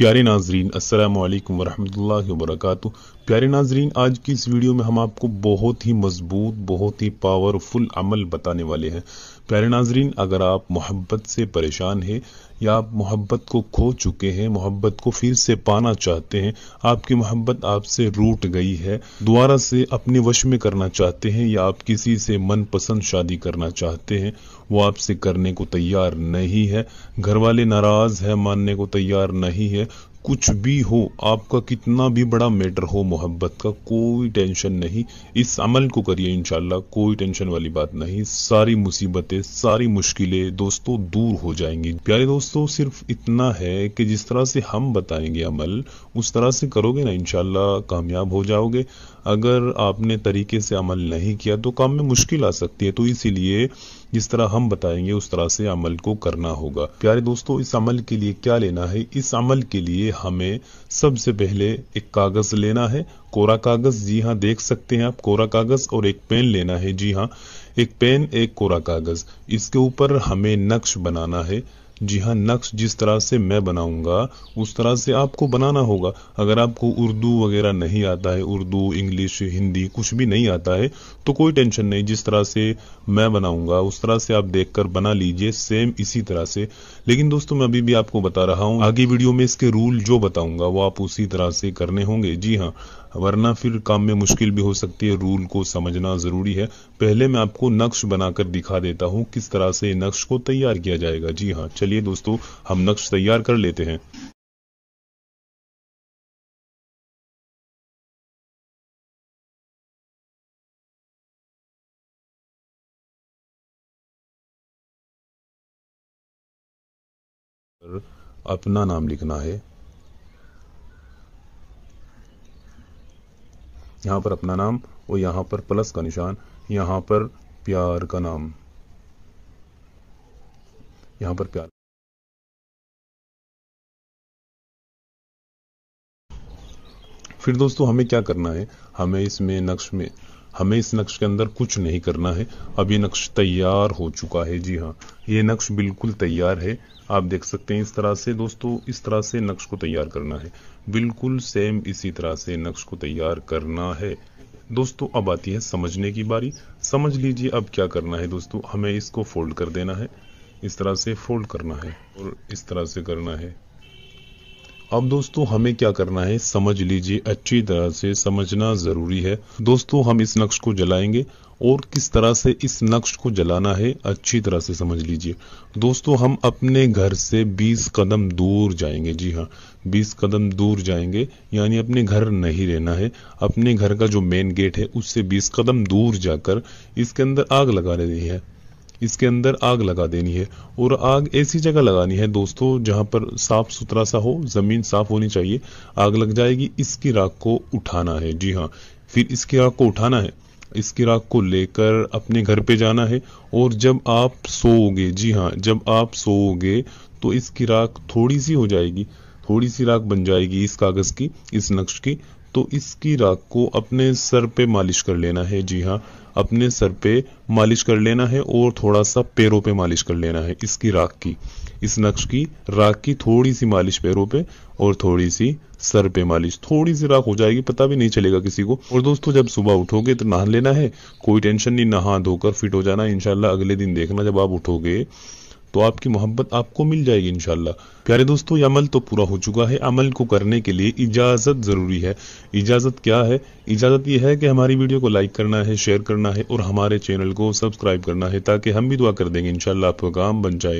प्यारे नाजरीन असलकम वालेकुम वरहमतुल्लाहि प्यारे नाजरीन आज की इस वीडियो में हम आपको बहुत ही मजबूत बहुत ही पावरफुल अमल बताने वाले हैं प्यारे नाजरीन अगर आप मोहब्बत से परेशान हैं या आप मोहब्बत को खो चुके हैं मोहब्बत को फिर से पाना चाहते हैं आपकी मोहब्बत आपसे रूट गई है दोबारा से अपने वश में करना चाहते हैं या आप किसी से मनपसंद शादी करना चाहते हैं वो आपसे करने को तैयार नहीं है घर वाले नाराज़ है मानने को तैयार नहीं है कुछ भी हो आपका कितना भी बड़ा मैटर हो मोहब्बत का कोई टेंशन नहीं इस अमल को करिए इनशाला कोई टेंशन वाली बात नहीं सारी मुसीबतें सारी मुश्किलें दोस्तों दूर हो जाएंगी प्यारे दोस्तों सिर्फ इतना है कि जिस तरह से हम बताएंगे अमल उस तरह से करोगे ना इनशाला कामयाब हो जाओगे अगर आपने तरीके से अमल नहीं किया तो काम में मुश्किल आ सकती है तो इसीलिए जिस तरह हम बताएंगे उस तरह से अमल को करना होगा प्यारे दोस्तों इस अमल के लिए क्या लेना है इस अमल के लिए हमें सबसे पहले एक कागज लेना है कोरा कागज जी हाँ देख सकते हैं आप कोरा कागज और एक पेन लेना है जी हाँ एक पेन एक कोरा कागज इसके ऊपर हमें नक्श बनाना है जी हाँ नक्श जिस तरह से मैं बनाऊंगा उस तरह से आपको बनाना होगा अगर आपको उर्दू वगैरह नहीं आता है उर्दू इंग्लिश हिंदी कुछ भी नहीं आता है तो कोई टेंशन नहीं जिस तरह से मैं बनाऊंगा उस तरह से आप देखकर बना लीजिए सेम इसी तरह से लेकिन दोस्तों मैं अभी भी आपको बता रहा हूँ आगे वीडियो में इसके रूल जो बताऊंगा वो आप उसी तरह से करने होंगे जी हाँ वरना फिर काम में मुश्किल भी हो सकती है रूल को समझना ज़रूरी है पहले मैं आपको नक्श बनाकर दिखा देता हूँ किस तरह से नक्श को तैयार किया जाएगा जी हाँ चलिए दोस्तों हम नक्श तैयार कर लेते हैं अपना नाम लिखना है यहाँ पर अपना नाम और यहाँ पर प्लस का निशान यहाँ पर प्यार का नाम यहाँ पर प्यार फिर दोस्तों हमें क्या करना है हमें इसमें नक्श में हमें इस नक्श के अंदर कुछ नहीं करना है अब ये नक्श तैयार हो चुका है जी हाँ ये नक्श बिल्कुल तैयार है आप देख सकते हैं इस तरह से दोस्तों इस तरह से नक्श को तैयार करना है बिल्कुल सेम इसी तरह से नक्श को तैयार करना है दोस्तों अब आती है समझने की बारी समझ लीजिए अब क्या करना है दोस्तों हमें इसको फोल्ड कर देना है इस तरह से फोल्ड करना है और इस तरह से करना है अब दोस्तों हमें क्या करना है समझ लीजिए अच्छी तरह से समझना ज़रूरी है दोस्तों हम इस नक्श को जलाएंगे और किस तरह से इस नक्श को जलाना है अच्छी तरह से समझ लीजिए दोस्तों हम अपने घर से 20 कदम दूर जाएंगे जी हाँ 20 कदम दूर जाएंगे यानी अपने घर नहीं रहना है अपने घर का जो मेन गेट है उससे 20 कदम दूर जाकर इसके अंदर आग लगा रही है इसके अंदर आग लगा देनी है और आग ऐसी जगह लगानी है दोस्तों जहां पर साफ सुथरा सा हो ज़मीन साफ होनी चाहिए आग लग जाएगी इसकी राख को उठाना है जी हाँ फिर इसकी राख को उठाना है इसकी राख को लेकर अपने घर पे जाना है और जब आप सोओगे जी हाँ जब आप सोओगे तो इसकी राख थोड़ी सी हो जाएगी थोड़ी सी राख बन जाएगी इस कागज़ की इस नक्श की तो इसकी राख को अपने सर पे मालिश कर लेना है जी हाँ अपने सर पे मालिश कर लेना है और थोड़ा सा पैरों पे मालिश कर लेना है इसकी राख की इस नक्श की राख की थोड़ी सी मालिश पैरों पे और थोड़ी सी सर पे मालिश थोड़ी सी राख हो जाएगी पता भी नहीं चलेगा किसी को और दोस्तों जब सुबह उठोगे तो नहा लेना है कोई टेंशन नहीं नहा धोकर फिट हो जाना इनशाला अगले दिन देखना जब आप उठोगे तो आपकी मोहब्बत आपको मिल जाएगी इनशाला प्यारे दोस्तों ये अमल तो पूरा हो चुका है अमल को करने के लिए इजाज़त ज़रूरी है इजाज़त क्या है इजाज़त यह है कि हमारी वीडियो को लाइक करना है शेयर करना है और हमारे चैनल को सब्सक्राइब करना है ताकि हम भी दुआ कर देंगे इनशाला आपका काम बन जाएगा